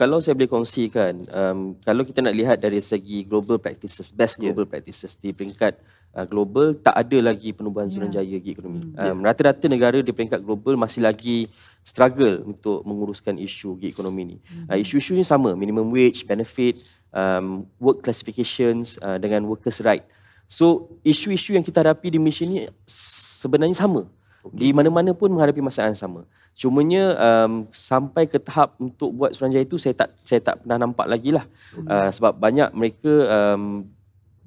kalau saya boleh kongsikan um, kalau kita nak lihat dari segi global practices best ya. global yeah. practices di peringkat uh, global tak ada lagi penubuhan yeah. Suruhanjaya gig ekonomi hmm. um, yeah. rata-rata negara di peringkat global masih lagi struggle untuk menguruskan isu gig ekonomi ni mm uh, isu-isu ni sama minimum wage benefit um, work classifications uh, dengan workers right so isu-isu yang kita hadapi di Malaysia ni sebenarnya sama Okay. Di mana-mana pun menghadapi masalah yang sama. Cumanya um, sampai ke tahap untuk buat Suranjaya itu saya tak saya tak pernah nampak lagi lah. Okay. Uh, sebab banyak mereka um,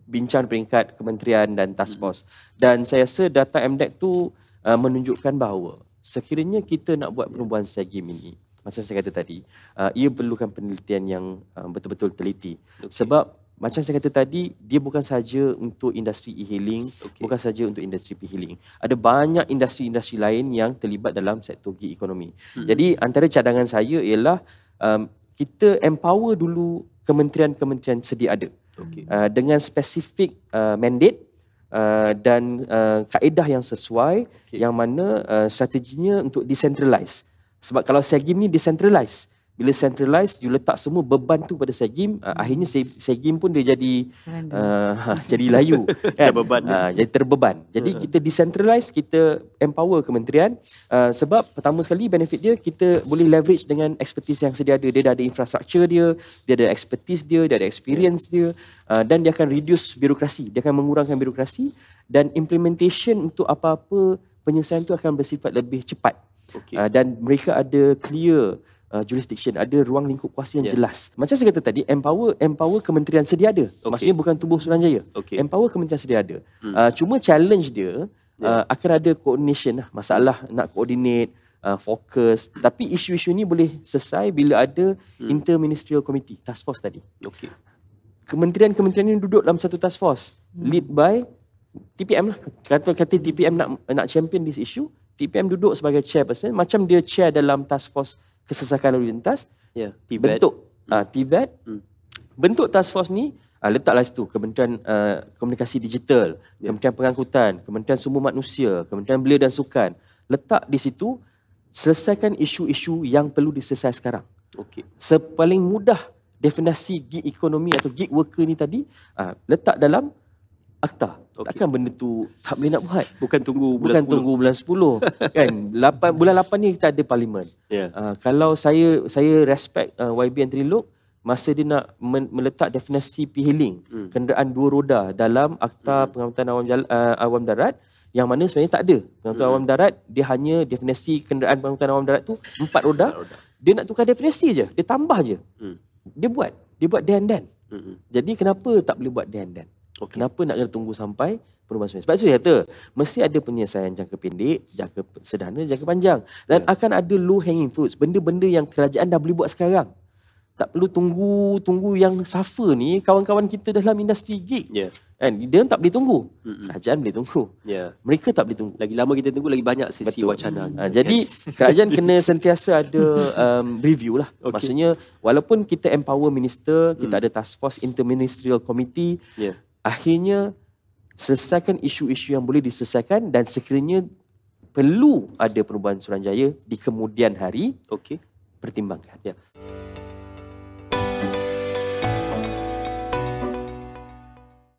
bincang peringkat kementerian dan task force. Hmm. Dan saya rasa data MDEC tu uh, menunjukkan bahawa sekiranya kita nak buat ya. perubahan yeah. segi ini, macam saya kata tadi, uh, ia perlukan penelitian yang uh, betul-betul teliti. Okay. Sebab macam saya kata tadi dia bukan saja untuk industri e-healing okay. bukan saja untuk industri e-healing ada banyak industri-industri lain yang terlibat dalam sektor gig ekonomi hmm. jadi antara cadangan saya ialah um, kita empower dulu kementerian-kementerian sedia ada okay. uh, dengan spesifik uh, mandate Uh, dan uh, kaedah yang sesuai okay. yang mana uh, strateginya untuk decentralize sebab kalau segim ni decentralize bila centralize you letak semua beban tu pada segim uh, akhirnya segim pun dia jadi uh, jadi layu kan? terbeban uh, jadi terbeban jadi uh kita decentralize kita empower kementerian uh, sebab pertama sekali benefit dia kita boleh leverage dengan expertise yang sedia ada dia dah ada infrastructure dia dia ada expertise dia dia ada experience yeah. dia uh, dan dia akan reduce birokrasi dia akan mengurangkan birokrasi dan implementation untuk apa-apa penyelesaian tu akan bersifat lebih cepat okay. uh, dan mereka ada clear uh, jurisdiction ada ruang lingkup kuasa yang yeah. jelas macam saya kata tadi empower empower kementerian sedia ada okay. maksudnya bukan tubuh Suruhanjaya okay. empower kementerian sedia ada hmm. uh, cuma challenge dia yeah. uh, ya. akan ada coordination lah masalah nak coordinate Uh, fokus tapi isu-isu ni boleh selesai bila ada hmm. interministerial committee task force tadi okey kementerian-kementerian ni duduk dalam satu task force hmm. lead by TPM lah kata kata TPM nak nak champion this issue TPM duduk sebagai chairperson macam dia chair dalam task force kesesakan lalu lintas yeah. Tibet. bentuk mm. uh, ah, Tibet mm. bentuk task force ni uh, letaklah situ Kementerian uh, Komunikasi Digital yeah. Kementerian Pengangkutan Kementerian Sumber Manusia Kementerian Belia dan Sukan letak di situ selesaikan isu-isu yang perlu diselesaikan sekarang okey sepaling mudah definisi gig ekonomi atau gig worker ni tadi uh, letak dalam akta. Okay. Takkan benda tu tak boleh nak buat. Bukan tunggu bulan Bukan 10. Bukan tunggu bulan 10. kan? 8, bulan 8 ni kita ada parlimen. Yeah. Ya. Uh, kalau saya saya respect uh, ah, YB Antri Lok, masa dia nak men- meletak definisi pihiling hmm. kenderaan dua roda dalam akta hmm. pengamatan awam, uh, awam darat yang mana sebenarnya tak ada. Pengamatan hmm. awam darat, dia hanya definisi kenderaan pengamatan awam darat tu empat roda. dia nak tukar definisi je. Dia tambah je. Hmm. Dia buat. Dia buat then then. Hmm, hmm. Jadi kenapa tak boleh buat then then? Okay. Oh, kenapa nak kena tunggu sampai perubahan sungai? Sebab itu saya kata, mesti ada penyelesaian jangka pendek, jangka sederhana, jangka panjang. Dan yeah. akan ada low hanging fruits, benda-benda yang kerajaan dah boleh buat sekarang. Tak perlu tunggu tunggu yang suffer ni, kawan-kawan kita dalam industri gig. Yeah. And, dia tak boleh tunggu. Mm-mm. Kerajaan boleh tunggu. Yeah. Mereka tak boleh tunggu. Lagi lama kita tunggu, lagi banyak sesi Betul. wacana. Mm. Ha, jadi, kerajaan kena sentiasa ada um, review lah. Okay. Maksudnya, walaupun kita empower minister, kita mm. ada task force, interministerial committee, yeah akhirnya selesaikan isu-isu yang boleh diselesaikan dan sekiranya perlu ada perubahan Suranjaya di kemudian hari okay pertimbangkan yeah.